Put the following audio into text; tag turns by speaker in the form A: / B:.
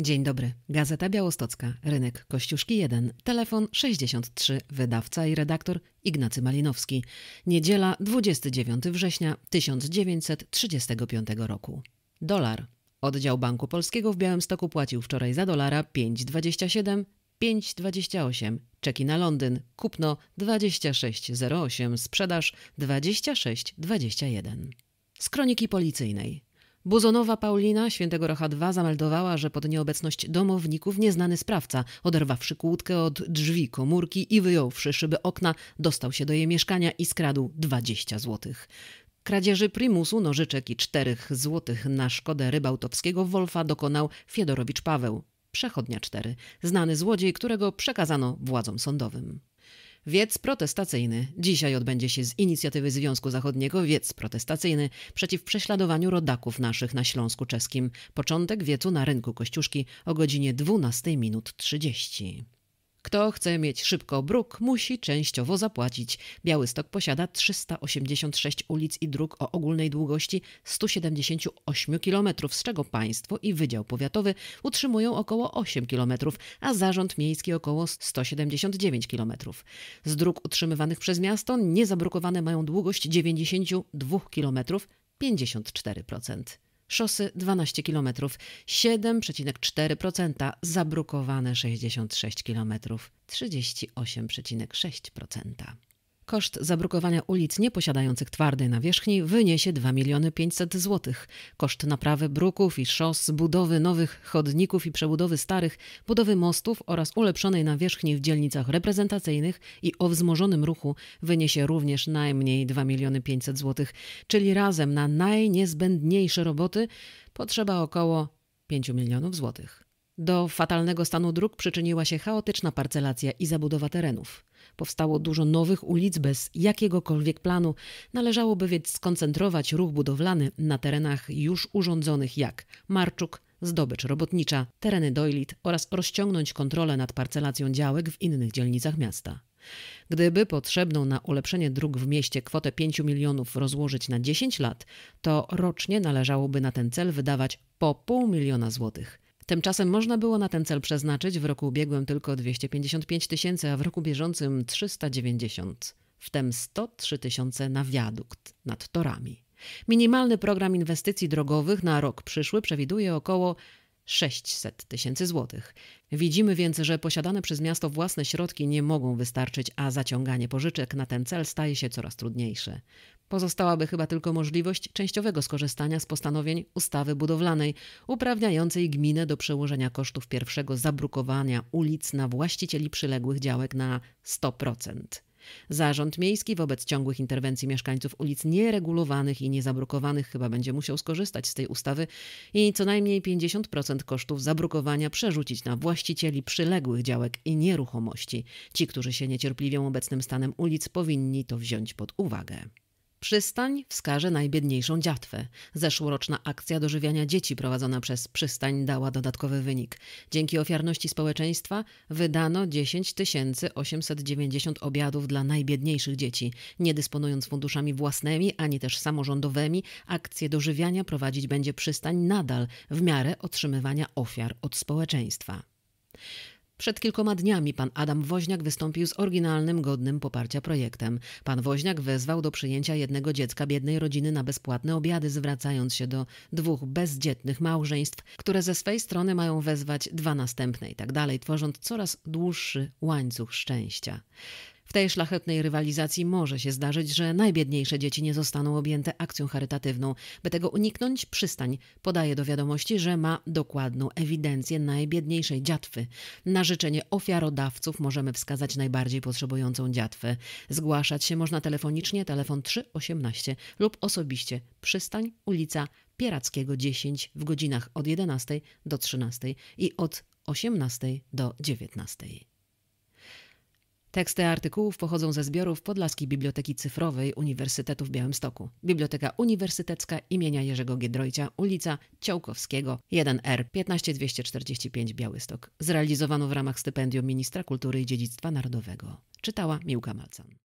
A: Dzień dobry. Gazeta Białostocka, rynek Kościuszki 1, telefon 63, wydawca i redaktor Ignacy Malinowski. Niedziela 29 września 1935 roku. Dolar. Oddział Banku Polskiego w Białymstoku płacił wczoraj za dolara 5,27, 5,28. Czeki na Londyn. Kupno 26,08, sprzedaż 26,21. Z kroniki policyjnej. Buzonowa Paulina świętego Rocha II zameldowała, że pod nieobecność domowników nieznany sprawca, oderwawszy kłódkę od drzwi komórki i wyjąwszy szyby okna, dostał się do jej mieszkania i skradł 20 złotych. Kradzieży primusu, nożyczek i czterech złotych na szkodę rybałtowskiego Wolfa dokonał Fiedorowicz Paweł, przechodnia 4, znany złodziej, którego przekazano władzom sądowym. Wiec protestacyjny. Dzisiaj odbędzie się z inicjatywy Związku Zachodniego wiec protestacyjny przeciw prześladowaniu rodaków naszych na Śląsku Czeskim. Początek wiecu na rynku Kościuszki o godzinie 12.30. minut kto chce mieć szybko bruk, musi częściowo zapłacić. Białystok posiada 386 ulic i dróg o ogólnej długości 178 km, z czego państwo i Wydział Powiatowy utrzymują około 8 km, a Zarząd Miejski około 179 km. Z dróg utrzymywanych przez miasto niezabrukowane mają długość 92 km, 54%. Szosy 12 km, 7,4%, zabrukowane 66 km, 38,6%. Koszt zabrukowania ulic nieposiadających twardej nawierzchni wyniesie 2 miliony 500 zł. Koszt naprawy bruków i szos, budowy nowych chodników i przebudowy starych, budowy mostów oraz ulepszonej nawierzchni w dzielnicach reprezentacyjnych i o wzmożonym ruchu wyniesie również najmniej 2 miliony 500 zł, czyli razem na najniezbędniejsze roboty potrzeba około 5 milionów złotych. Do fatalnego stanu dróg przyczyniła się chaotyczna parcelacja i zabudowa terenów. Powstało dużo nowych ulic bez jakiegokolwiek planu. Należałoby więc skoncentrować ruch budowlany na terenach już urządzonych jak Marczuk, zdobycz robotnicza, tereny Dojlit oraz rozciągnąć kontrolę nad parcelacją działek w innych dzielnicach miasta. Gdyby potrzebną na ulepszenie dróg w mieście kwotę 5 milionów rozłożyć na 10 lat, to rocznie należałoby na ten cel wydawać po pół miliona złotych. Tymczasem można było na ten cel przeznaczyć w roku ubiegłym tylko 255 tysięcy, a w roku bieżącym 390, w tym 103 tysiące na wiadukt nad torami. Minimalny program inwestycji drogowych na rok przyszły przewiduje około 600 tysięcy złotych. Widzimy więc, że posiadane przez miasto własne środki nie mogą wystarczyć, a zaciąganie pożyczek na ten cel staje się coraz trudniejsze. Pozostałaby chyba tylko możliwość częściowego skorzystania z postanowień ustawy budowlanej, uprawniającej gminę do przełożenia kosztów pierwszego zabrukowania ulic na właścicieli przyległych działek na 100%. Zarząd miejski wobec ciągłych interwencji mieszkańców ulic nieregulowanych i niezabrukowanych chyba będzie musiał skorzystać z tej ustawy i co najmniej 50% kosztów zabrukowania przerzucić na właścicieli przyległych działek i nieruchomości. Ci, którzy się niecierpliwią obecnym stanem ulic, powinni to wziąć pod uwagę. Przystań wskaże najbiedniejszą dziatwę. Zeszłoroczna akcja dożywiania dzieci prowadzona przez przystań dała dodatkowy wynik. Dzięki ofiarności społeczeństwa wydano 10 890 obiadów dla najbiedniejszych dzieci. Nie dysponując funduszami własnymi ani też samorządowymi, akcję dożywiania prowadzić będzie przystań nadal w miarę otrzymywania ofiar od społeczeństwa. Przed kilkoma dniami pan Adam Woźniak wystąpił z oryginalnym, godnym poparcia projektem. Pan Woźniak wezwał do przyjęcia jednego dziecka biednej rodziny na bezpłatne obiady, zwracając się do dwóch bezdzietnych małżeństw, które ze swej strony mają wezwać dwa następne i tak dalej, tworząc coraz dłuższy łańcuch szczęścia. W tej szlachetnej rywalizacji może się zdarzyć, że najbiedniejsze dzieci nie zostaną objęte akcją charytatywną. By tego uniknąć, przystań podaje do wiadomości, że ma dokładną ewidencję najbiedniejszej dziatwy. Na życzenie ofiarodawców możemy wskazać najbardziej potrzebującą dziatwę. Zgłaszać się można telefonicznie, telefon 318 lub osobiście przystań, ulica Pierackiego 10 w godzinach od 11 do 13 i od 18 do 19. Teksty artykułów pochodzą ze zbiorów Podlaskiej Biblioteki Cyfrowej Uniwersytetu w Białymstoku. Biblioteka Uniwersytecka imienia Jerzego Giedroycia, ulica Ciołkowskiego, 1R, 15245 Białystok. Zrealizowano w ramach stypendium Ministra Kultury i Dziedzictwa Narodowego. Czytała Miłka Malcan.